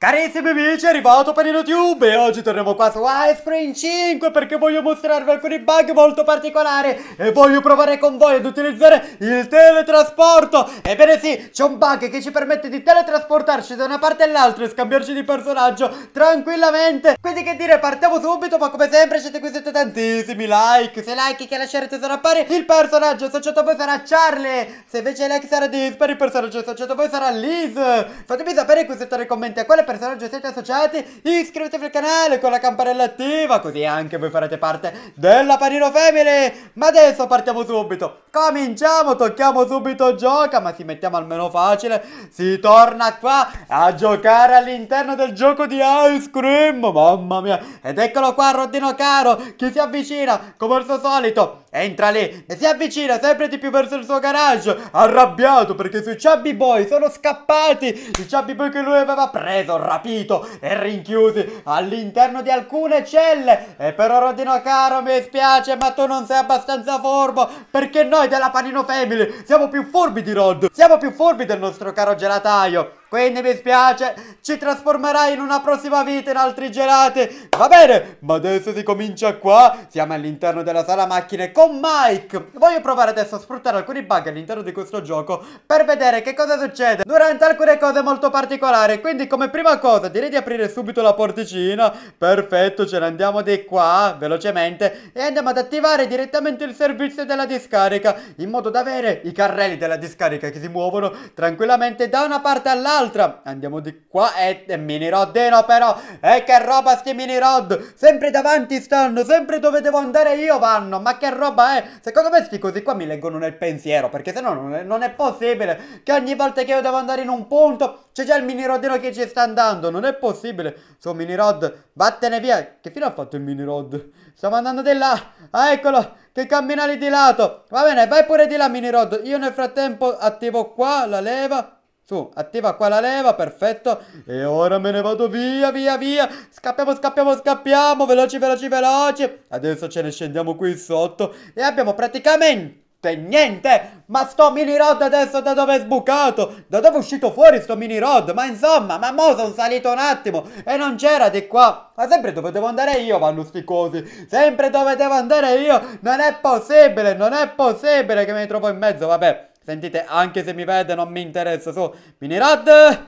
Carissimi amici, è arrivato Panino Tube e oggi torniamo qua su Widescreen 5 perché voglio mostrarvi alcuni bug molto particolari e voglio provare con voi ad utilizzare il teletrasporto. Ebbene sì, c'è un bug che ci permette di teletrasportarci da una parte all'altra e scambiarci di personaggio tranquillamente. Quindi che dire, partiamo subito ma come sempre siete qui sotto tantissimi like. Se like che lascerete sarà pari, il personaggio associato a voi sarà Charlie. Se invece like sarà dispari, il personaggio associato a voi sarà Liz. Fatemi sapere qui sotto nei commenti a quale persone siete associati, iscrivetevi al canale con la campanella attiva, così anche voi farete parte della Panino Family. Ma adesso partiamo subito, cominciamo, tocchiamo subito gioca, ma si mettiamo almeno facile, si torna qua a giocare all'interno del gioco di Ice Cream, mamma mia. Ed eccolo qua, Rodino caro, chi si avvicina, come al suo solito, Entra lì e si avvicina sempre di più verso il suo garage, arrabbiato perché i suoi chubby boy sono scappati, i chubby boy che lui aveva preso, rapito e rinchiusi all'interno di alcune celle. E però Rodino caro mi spiace ma tu non sei abbastanza forbo perché noi della Panino Family siamo più furbi di Rod, siamo più furbi del nostro caro gelataio. Quindi mi spiace, ci trasformerai in una prossima vita in altri gelati. Va bene, ma adesso si comincia qua. Siamo all'interno della sala macchine con Mike. Voglio provare adesso a sfruttare alcuni bug all'interno di questo gioco per vedere che cosa succede durante alcune cose molto particolari. Quindi come prima cosa direi di aprire subito la porticina. Perfetto, ce ne andiamo di qua velocemente e andiamo ad attivare direttamente il servizio della discarica in modo da avere i carrelli della discarica che si muovono tranquillamente da una parte all'altra un'altra. Andiamo di qua e, e eh, no però. E eh, che roba sti mini rod Sempre davanti stanno, sempre dove devo andare io vanno. Ma che roba è? Secondo me sti così qua mi leggono nel pensiero. Perché se no non, non è possibile che ogni volta che io devo andare in un punto c'è già il mini minirodino che ci sta andando. Non è possibile. Su mini rod vattene via. Che fine ha fatto il mini rod Stiamo andando di là. Ah, eccolo. Che cammina lì di lato. Va bene, vai pure di là mini rod Io nel frattempo attivo qua la leva su, attiva qua la leva, perfetto. E ora me ne vado via, via, via. Scappiamo, scappiamo, scappiamo. Veloci, veloci, veloci. Adesso ce ne scendiamo qui sotto. E abbiamo praticamente niente! Ma sto mini rod adesso da dove è sbucato? Da dove è uscito fuori sto mini rod? Ma insomma, ma mo sono salito un attimo e non c'era di qua. Ma sempre dove devo andare io vanno sti cosi. Sempre dove devo andare io. Non è possibile, non è possibile che mi trovo in mezzo, vabbè. Sentite, anche se mi vede non mi interessa, so, Minirad!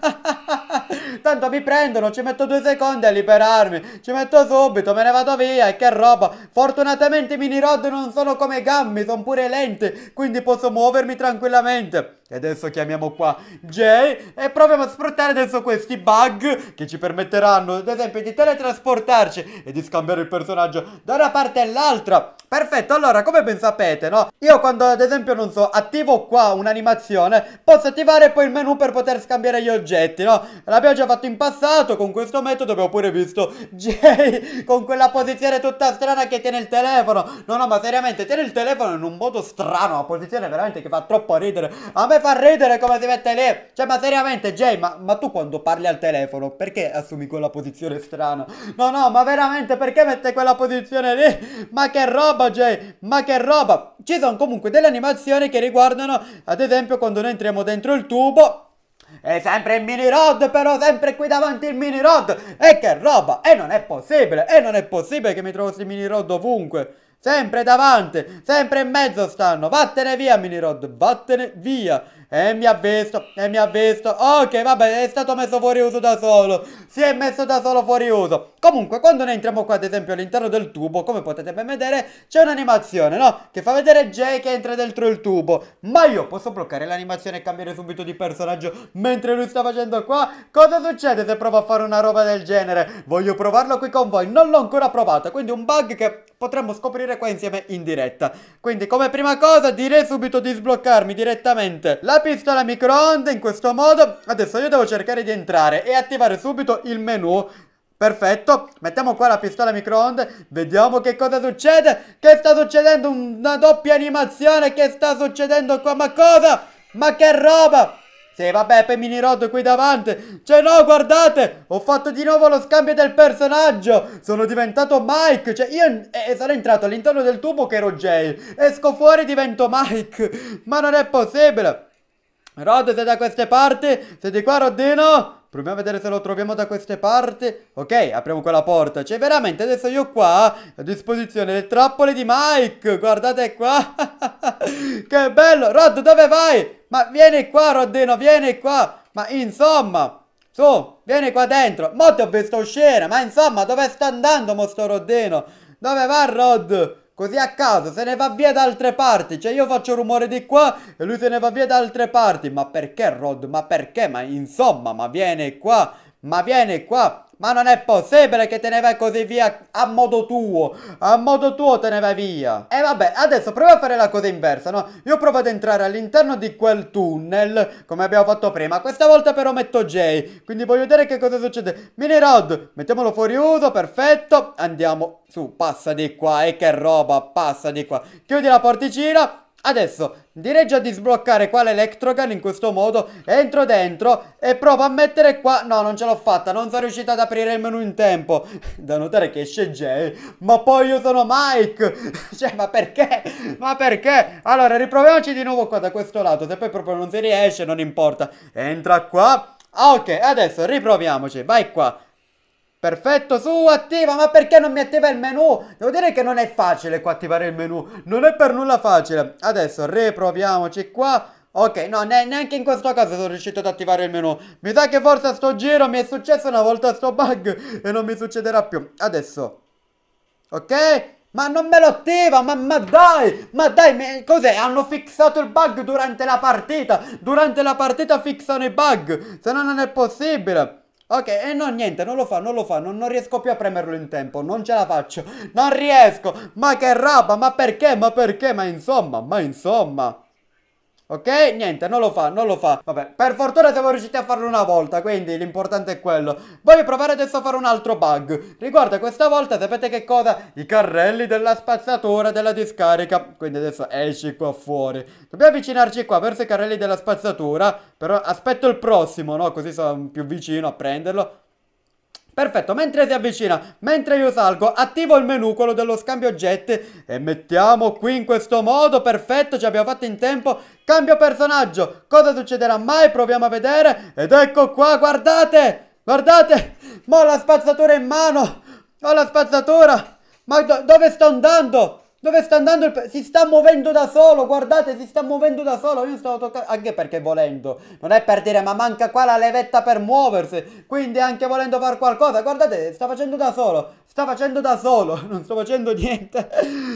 Tanto mi prendono, ci metto due secondi a liberarmi, ci metto subito, me ne vado via e che roba! Fortunatamente i Minirod non sono come gambe, sono pure lenti, quindi posso muovermi tranquillamente. E adesso chiamiamo qua Jay e proviamo a sfruttare adesso questi bug che ci permetteranno ad esempio di teletrasportarci e di scambiare il personaggio da una parte all'altra. Perfetto, allora come ben sapete, no? Io quando ad esempio, non so, attivo qua un'animazione, posso attivare poi il menu per poter scambiare gli oggetti, no? L'abbiamo già fatto in passato con questo metodo, abbiamo pure visto Jay con quella posizione tutta strana che tiene il telefono. No, no, ma seriamente, tiene il telefono in un modo strano, una posizione veramente che fa troppo ridere. A me fa ridere come si mette lì. Cioè, ma seriamente, Jay, ma, ma, tu quando parli al telefono, perché assumi quella posizione strana? No, no, ma veramente, perché mette quella posizione lì? Ma che roba, Jay, ma che roba. Ci sono comunque delle animazioni che riguardano, ad esempio, quando noi entriamo dentro il tubo... E sempre il mini rod, però sempre qui davanti il mini rod. E che roba! E non è possibile, e non è possibile che mi trovo questi mini rod ovunque. Sempre davanti, sempre in mezzo stanno. Vattene via, mini rod, vattene via. E mi ha visto, e mi ha visto. Ok, vabbè, è stato messo fuori uso da solo. Si è messo da solo fuori uso. Comunque, quando noi entriamo qua, ad esempio, all'interno del tubo, come potete ben vedere, c'è un'animazione, no? Che fa vedere Jay che entra dentro il tubo. Ma io posso bloccare l'animazione e cambiare subito di personaggio mentre lui sta facendo qua? Cosa succede se provo a fare una roba del genere? Voglio provarlo qui con voi, non l'ho ancora provata, quindi un bug che potremmo scoprire partire qua insieme in diretta. Quindi come prima cosa direi subito di sbloccarmi direttamente la pistola microonde in questo modo. Adesso io devo cercare di entrare e attivare subito il menu Perfetto, mettiamo qua la pistola microonde, vediamo che cosa succede, che sta succedendo, una doppia animazione, che sta succedendo qua, ma cosa? Ma che roba! Sì, vabbè, poi mini rod qui davanti. Cioè, no, guardate, ho fatto di nuovo lo scambio del personaggio. Sono diventato Mike. Cioè, io eh, eh sono entrato all'interno del tubo che ero Jay. Esco fuori e divento Mike. Ma non è possibile. Rod, sei da queste parti? Sei di qua, Rodino? Proviamo a vedere se lo troviamo da queste parti. Ok, apriamo quella porta. Cioè, veramente, adesso io qua a disposizione le trappole di Mike. Guardate qua. che bello. Rod, dove vai? Ma vieni qua, Rodino, vieni qua! Ma insomma! Su, vieni qua dentro! Mo ti ho visto uscire! Ma insomma, dove sta andando mo sto Rodino? Dove va Rod? Così a caso, se ne va via da altre parti. Cioè io faccio rumore di qua e lui se ne va via da altre parti. Ma perché Rod? Ma perché? Ma insomma, ma vieni qua! Ma vieni qua! Ma non è possibile che te ne vai così via a modo tuo. A modo tuo te ne vai via. E vabbè, adesso prova a fare la cosa inversa, no? Io provo ad entrare all'interno di quel tunnel, come abbiamo fatto prima. Questa volta però metto Jay. Quindi voglio vedere che cosa succede. Mini Rod, mettiamolo fuori uso, perfetto. Andiamo su, passa di qua. E che roba, passa di qua. Chiudi la porticina. Adesso direi già di sbloccare qua l'Electrogun in questo modo Entro dentro e provo a mettere qua No non ce l'ho fatta, non sono riuscito ad aprire il menu in tempo Da notare che esce Jay Ma poi io sono Mike Cioè ma perché? Ma perché? Allora riproviamoci di nuovo qua da questo lato Se poi proprio non si riesce non importa Entra qua Ah ok, adesso riproviamoci, vai qua Perfetto, su, attiva, ma perché non mi attiva il menu? Devo dire che non è facile qua attivare il menu, non è per nulla facile. Adesso riproviamoci qua. Ok, no, ne neanche in questo caso sono riuscito ad attivare il menu. Mi sa che forse a sto giro mi è successo una volta sto bug e non mi succederà più. Adesso. Ok? Ma non me lo attiva, ma, ma dai, ma dai, cos'è? Hanno fissato il bug durante la partita, durante la partita fissano i bug, se no non è possibile. Ok, e eh no, niente, non lo fa, non lo fa, non, non, riesco più a premerlo in tempo, non ce la faccio, non riesco, ma che roba, ma perché, ma perché, ma insomma, ma insomma... Ok? Niente, non lo fa, non lo fa. Vabbè, per fortuna siamo riusciti a farlo una volta, quindi l'importante è quello. Voglio provare adesso a fare un altro bug. Riguarda questa volta, sapete che cosa? I carrelli della spazzatura della discarica. Quindi adesso esci qua fuori. Dobbiamo avvicinarci qua verso i carrelli della spazzatura. Però aspetto il prossimo, no? Così sono più vicino a prenderlo. Perfetto, mentre si avvicina, mentre io salgo, attivo il menu, quello dello scambio oggetti e mettiamo qui in questo modo, perfetto, ci abbiamo fatto in tempo. Cambio personaggio, cosa succederà mai? Proviamo a vedere ed ecco qua, guardate, guardate, ma ho la spazzatura in mano, ho la spazzatura, ma do dove sto andando? Dove sta andando il... Si sta muovendo da solo, guardate, si sta muovendo da solo. Io stavo toccando... Anche perché volendo. Non è per dire, ma manca qua la levetta per muoversi. Quindi anche volendo fare qualcosa. Guardate, sta facendo da solo. Sta facendo da solo. Non sto facendo niente.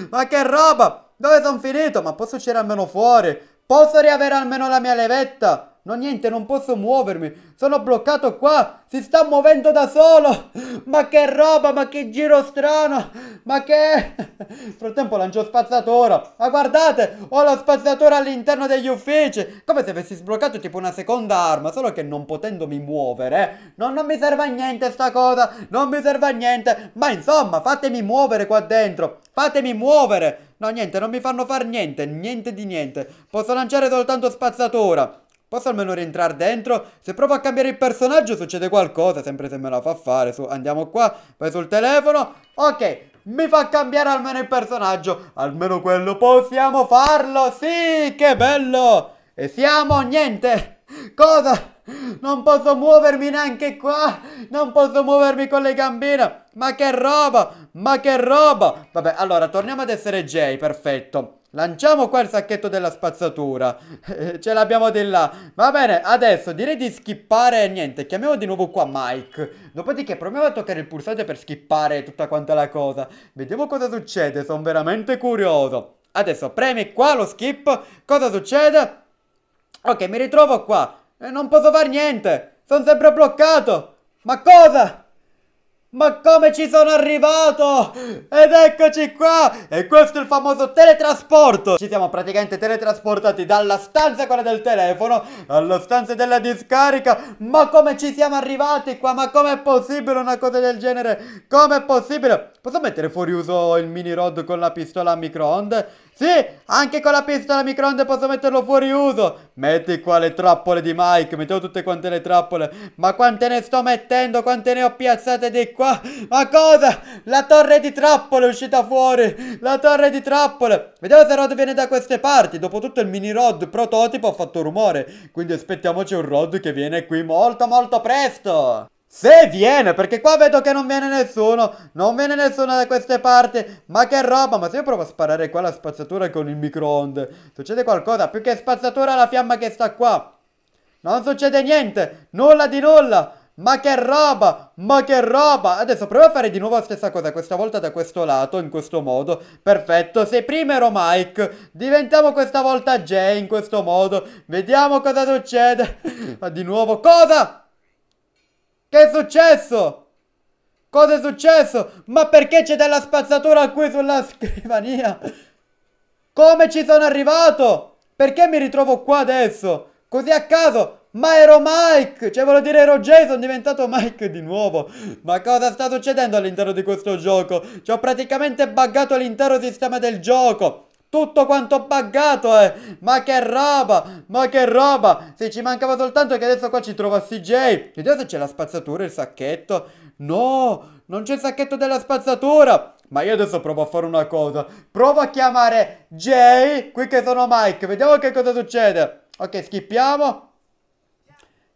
ma che roba! Dove sono finito? Ma posso uscire almeno fuori? Posso riavere almeno la mia levetta? No niente, non posso muovermi. Sono bloccato qua. Si sta muovendo da solo. Ma che roba, ma che giro strano. Ma che... Nel frattempo lancio spazzatura. Ma guardate, ho la spazzatura all'interno degli uffici. Come se avessi sbloccato tipo una seconda arma, solo che non potendomi muovere. Eh. No, non mi serve a niente sta cosa. Non mi serve a niente. Ma insomma, fatemi muovere qua dentro. Fatemi muovere. No, niente, non mi fanno fare niente. Niente di niente. Posso lanciare soltanto spazzatura. Posso almeno rientrare dentro? Se provo a cambiare il personaggio succede qualcosa, sempre se me la fa fare. Su, andiamo qua, vai sul telefono. Ok, mi fa cambiare almeno il personaggio. Almeno quello possiamo farlo, sì, che bello. E siamo, niente. Cosa? Non posso muovermi neanche qua. Non posso muovermi con le gambine. Ma che roba, ma che roba. Vabbè, allora, torniamo ad essere Jay, perfetto. Lanciamo qua il sacchetto della spazzatura. Ce l'abbiamo di là. Va bene, adesso direi di skippare niente. Chiamiamo di nuovo qua Mike. Dopodiché proviamo a toccare il pulsante per skippare tutta quanta la cosa. Vediamo cosa succede, sono veramente curioso. Adesso premi qua lo skip. Cosa succede? Ok, mi ritrovo qua. Eh, non posso fare niente. Sono sempre bloccato. Ma cosa? Ma come ci sono arrivato? Ed eccoci qua! E questo è il famoso teletrasporto! Ci siamo praticamente teletrasportati dalla stanza quella del telefono alla stanza della discarica. Ma come ci siamo arrivati qua? Ma com'è possibile una cosa del genere? Com'è possibile? Posso mettere fuori uso il mini rod con la pistola a microonde? Sì, anche con la pistola a microonde posso metterlo fuori uso. Metti qua le trappole di Mike, mettevo tutte quante le trappole. Ma quante ne sto mettendo, quante ne ho piazzate di qua? Ma cosa? La torre di trappole è uscita fuori, la torre di trappole. Vediamo se Rod viene da queste parti. Dopotutto il mini Rod prototipo ha fatto rumore, quindi aspettiamoci un Rod che viene qui molto molto presto. Se viene, perché qua vedo che non viene nessuno, non viene nessuno da queste parti, ma che roba, ma se io provo a sparare qua la spazzatura con il microonde, succede qualcosa, più che spazzatura la fiamma che sta qua, non succede niente, nulla di nulla, ma che roba, ma che roba, adesso provo a fare di nuovo la stessa cosa, questa volta da questo lato, in questo modo, perfetto, se prima ero Mike, diventiamo questa volta Jay in questo modo, vediamo cosa succede, ma di nuovo, cosa? Che è successo? Cosa è successo? Ma perché c'è della spazzatura qui sulla scrivania? Come ci sono arrivato? Perché mi ritrovo qua adesso? Così a caso? Ma ero Mike! Cioè voglio dire ero Jason, diventato Mike di nuovo! Ma cosa sta succedendo all'interno di questo gioco? Ci ho praticamente buggato l'intero sistema del gioco! tutto quanto buggato, eh! Ma che roba! Ma che roba! Se ci mancava soltanto che adesso qua ci trova CJ! Vediamo se c'è la spazzatura, il sacchetto. No! Non c'è il sacchetto della spazzatura! Ma io adesso provo a fare una cosa. Provo a chiamare Jay, qui che sono Mike. Vediamo che cosa succede. Ok, schippiamo.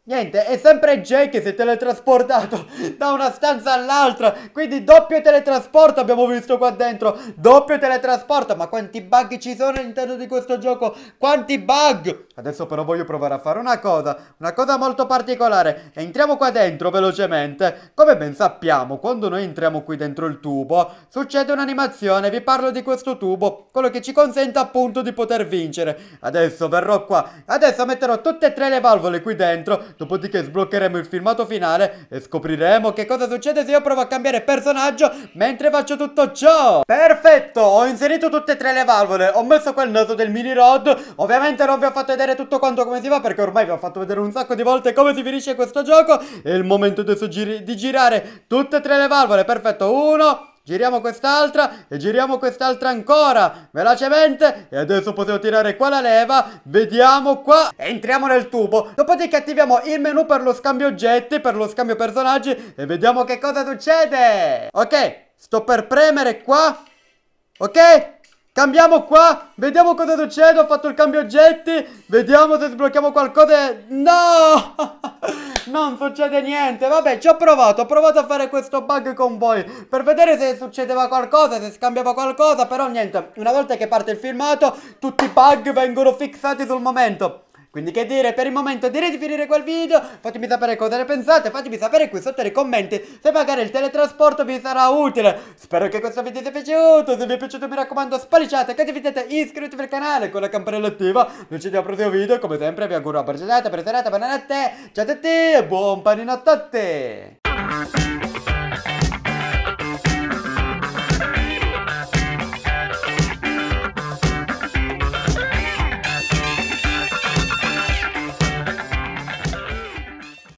Niente, è sempre Jay che si è teletrasportato da una stanza all'altra, quindi doppio teletrasporto abbiamo visto qua dentro, doppio teletrasporto, ma quanti bug ci sono all'interno di questo gioco, quanti bug! Adesso però voglio provare a fare una cosa, una cosa molto particolare. Entriamo qua dentro velocemente. Come ben sappiamo, quando noi entriamo qui dentro il tubo, succede un'animazione. Vi parlo di questo tubo, quello che ci consente appunto di poter vincere. Adesso verrò qua. Adesso metterò tutte e tre le valvole qui dentro. Dopodiché sbloccheremo il filmato finale e scopriremo che cosa succede se io provo a cambiare personaggio mentre faccio tutto ciò. Perfetto, ho inserito tutte e tre le valvole. Ho messo quel naso del mini rod. Ovviamente non vi ho fatto vedere vedere tutto quanto come si va perché ormai vi ho fatto vedere un sacco di volte come si finisce questo gioco. È il momento di, di girare tutte e tre le valvole. Perfetto, uno, Giriamo quest'altra e giriamo quest'altra ancora, velocemente, e adesso possiamo tirare qua la leva, vediamo qua, entriamo nel tubo, dopodiché attiviamo il menu per lo scambio oggetti, per lo scambio personaggi, e vediamo che cosa succede! Ok, sto per premere qua, ok, Cambiamo qua, vediamo cosa succede, ho fatto il cambio oggetti, vediamo se sblocchiamo qualcosa No! non succede niente, vabbè ci ho provato, ho provato a fare questo bug con voi Per vedere se succedeva qualcosa, se scambiava qualcosa, però niente Una volta che parte il filmato, tutti i bug vengono fissati sul momento quindi che dire, per il momento direi di finire quel video, fatemi sapere cosa ne pensate, fatemi sapere qui sotto nei commenti se magari il teletrasporto vi sarà utile. Spero che questo video sia piaciuto, se vi è piaciuto mi raccomando spaliciate, condividete, iscrivetevi al canale con la campanella attiva. Noi ci vediamo al prossimo video, come sempre vi auguro una buona giornata, buona serata, buona notte, ciao a tutti e buon panino a tutti!